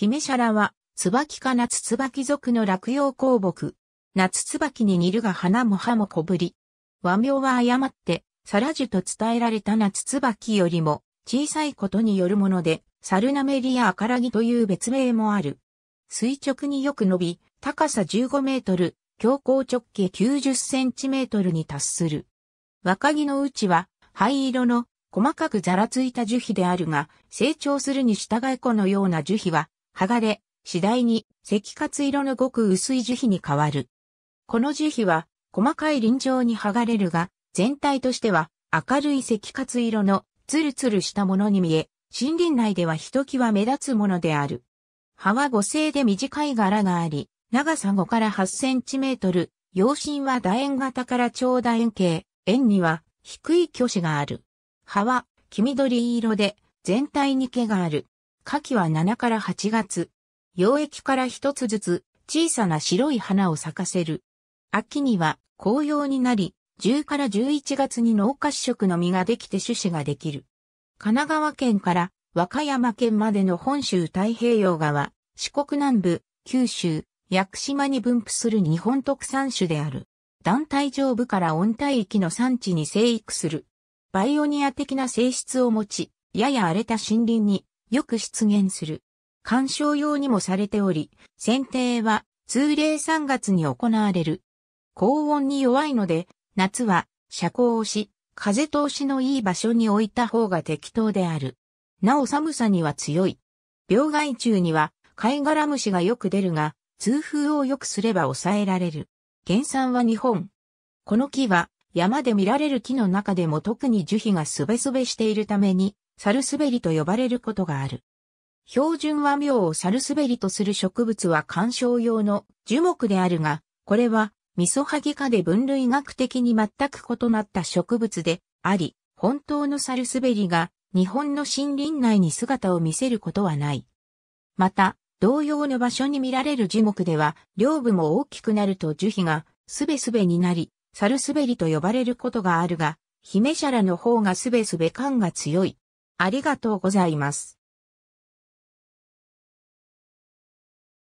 姫シャラは、椿か夏椿属の落葉香木。夏椿に似るが花も葉も小ぶり。和名は誤って、サラジュと伝えられた夏椿よりも小さいことによるもので、サルナメリアアカラギという別名もある。垂直によく伸び、高さ15メートル、強行直径90センチメートルに達する。若木のうちは灰色の細かくざらついた樹皮であるが、成長するに従いこのような樹皮は剥がれ、次第に赤活色のごく薄い樹皮に変わる。この樹皮は細かい輪状に剥がれるが、全体としては明るい赤活色のツルツルしたものに見え、森林内ではひときわ目立つものである。葉は五星で短い柄があり、長さ5から8センチメートル、葉芯は楕円型から長楕円形、円には低い虚子がある。葉は黄緑色で全体に毛がある。夏季は7から8月。溶液から一つずつ小さな白い花を咲かせる。秋には紅葉になり、10から11月に農家主食の実ができて種子ができる。神奈川県から和歌山県までの本州太平洋側、四国南部、九州、屋久島に分布する日本特産種である。団体上部から温帯域の産地に生育する。バイオニア的な性質を持ち、やや荒れた森林によく出現する。鑑賞用にもされており、剪定は通例3月に行われる。高温に弱いので、夏は遮光をし、風通しのいい場所に置いた方が適当である。なお寒さには強い。病害虫には貝殻虫がよく出るが、通風を良くすれば抑えられる。原産は日本。この木は山で見られる木の中でも特に樹皮がすべすべしているためにサルスベリと呼ばれることがある。標準和名をサルスベリとする植物は観賞用の樹木であるが、これはミソハギ科で分類学的に全く異なった植物であり、本当のサルスベリが日本の森林内に姿を見せることはない。また、同様の場所に見られる樹木では、両部も大きくなると樹皮がすべすべになり、サルスベリと呼ばれることがあるが、ヒメシャラの方がすべすべ感が強い。ありがとうございます。